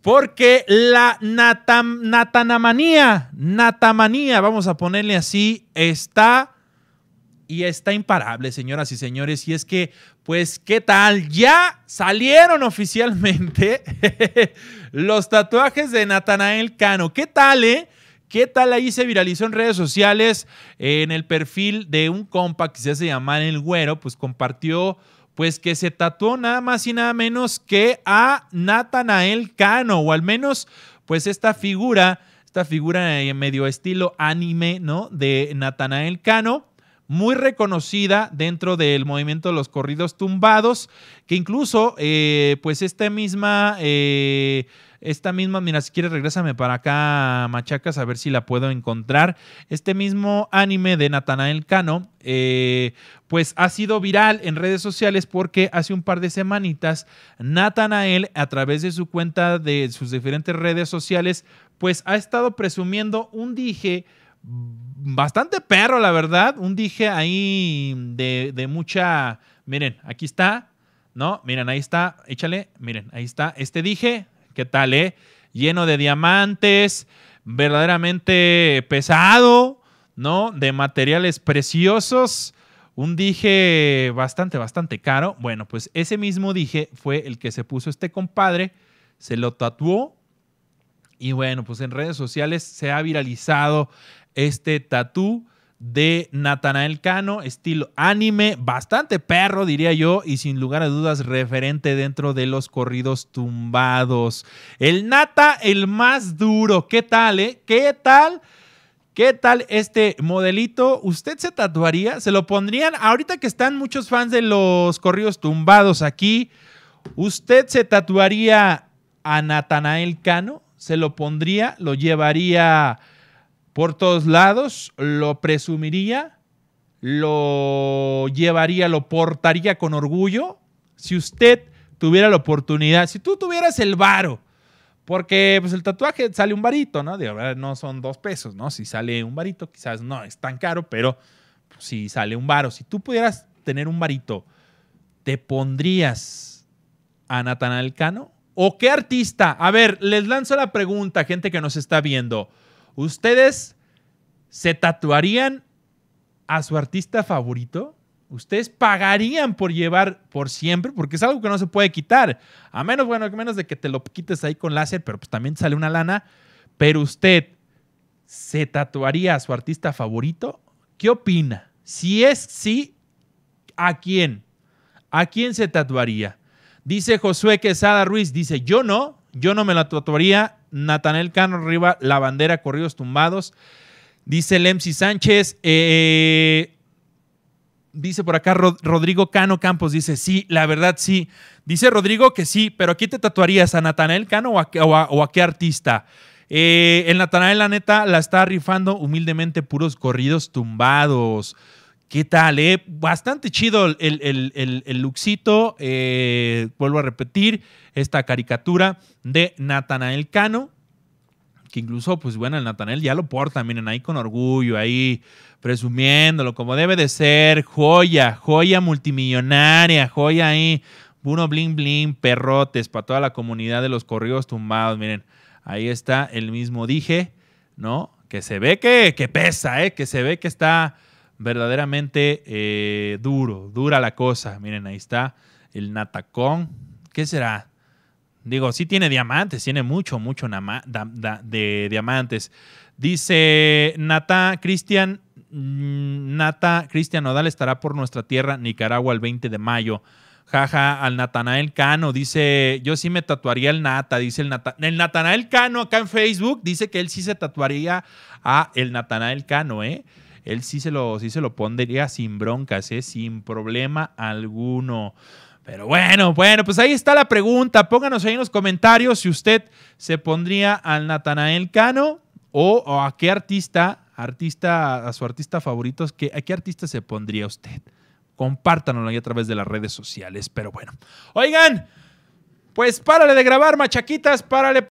porque la natam, natanamanía, natamanía, vamos a ponerle así, está y está imparable, señoras y señores. Y es que, pues, ¿qué tal? Ya salieron oficialmente los tatuajes de Natanael Cano. ¿Qué tal, eh? ¿Qué tal ahí se viralizó en redes sociales? Eh, en el perfil de un compa que se hace llamar El Güero, pues compartió pues que se tatuó nada más y nada menos que a Natanael Cano, o al menos pues esta figura, esta figura en eh, medio estilo anime, ¿no? De Natanael Cano muy reconocida dentro del movimiento de los corridos tumbados, que incluso, eh, pues esta misma, eh, esta misma, mira, si quieres regrésame para acá, Machacas, a ver si la puedo encontrar. Este mismo anime de Natanael Cano, eh, pues ha sido viral en redes sociales porque hace un par de semanitas Natanael, a través de su cuenta de sus diferentes redes sociales, pues ha estado presumiendo un dije bastante perro, la verdad. Un dije ahí de, mucha. Miren, aquí está. No, miren, ahí está. Échale. Miren, ahí está. Este dije, ¿qué tal, eh? Lleno de diamantes, verdaderamente pesado, ¿no? De materiales preciosos. Un dije bastante, bastante caro. Bueno, pues ese mismo dije fue el que se puso este compadre, se lo tatuó. Y bueno, pues en redes sociales se ha viralizado este tatú de Natanael Cano, estilo anime, bastante perro, diría yo, y sin lugar a dudas referente dentro de los corridos tumbados. El Nata, el más duro. ¿Qué tal, eh? ¿Qué tal? ¿Qué tal este modelito? ¿Usted se tatuaría? ¿Se lo pondrían? Ahorita que están muchos fans de los corridos tumbados aquí, ¿usted se tatuaría a Natanael Cano? ¿Se lo pondría? ¿Lo llevaría? por todos lados, lo presumiría, lo llevaría, lo portaría con orgullo. Si usted tuviera la oportunidad, si tú tuvieras el varo, porque pues el tatuaje sale un varito, ¿no? De verdad no son dos pesos, ¿no? Si sale un varito, quizás no es tan caro, pero pues, si sale un varo, si tú pudieras tener un varito, ¿te pondrías a Natanael Cano? ¿O qué artista? A ver, les lanzo la pregunta, gente que nos está viendo. ¿Ustedes se tatuarían a su artista favorito? ustedes pagarían por llevar por siempre, porque es algo que no se puede quitar. A menos, bueno, menos de que te lo quites ahí con láser, pero pues también sale una lana. Pero usted se tatuaría a su artista favorito. ¿Qué opina? Si es sí, ¿a quién? ¿A quién se tatuaría? Dice Josué Quesada Ruiz, dice, yo no, yo no me la tatuaría Natanel Cano arriba, la bandera, corridos tumbados. Dice Lemsi Sánchez. Eh, eh, dice por acá Rodrigo Cano Campos. Dice, sí, la verdad sí. Dice Rodrigo que sí, pero aquí te tatuarías? ¿A Natanel Cano o a, qué artista? Eh, el Natanael, la neta, la está rifando humildemente puros corridos tumbados. ¿Qué tal, eh? Bastante chido el, el, luxito. Eh, vuelvo a repetir, esta caricatura de Natanael Cano, que incluso, pues bueno, el Natanael ya lo porta, miren, ahí con orgullo, ahí presumiéndolo, como debe de ser, joya, joya multimillonaria, joya ahí, uno bling bling, perrotes para toda la comunidad de los corridos tumbados, miren, ahí está el mismo dije, ¿no? Que se ve que, que pesa, ¿eh? Que se ve que está verdaderamente eh, duro, dura la cosa. Miren, ahí está el natacón. ¿Qué será? Digo, sí tiene diamantes, tiene mucho, mucho de diamantes. Dice Nata Cristian, mm, Nata Cristian Nodal estará por nuestra tierra, Nicaragua, el 20 de mayo. Jaja, al Natanael Cano, dice, yo sí me tatuaría el Nata, dice el, Nata, el Natanael Cano acá en Facebook, dice que él sí se tatuaría a el Natanael Cano, ¿eh? él sí se lo, sí se lo pondría sin broncas, ¿eh? sin problema alguno. Pero bueno, bueno, pues ahí está la pregunta. Pónganos ahí en los comentarios si usted se pondría al Natanael Cano o, a qué artista, artista, a su artista favorito, a qué artista se pondría usted. Compártanlo ahí a través de las redes sociales. Pero bueno, oigan, pues párale de grabar, machaquitas, párale.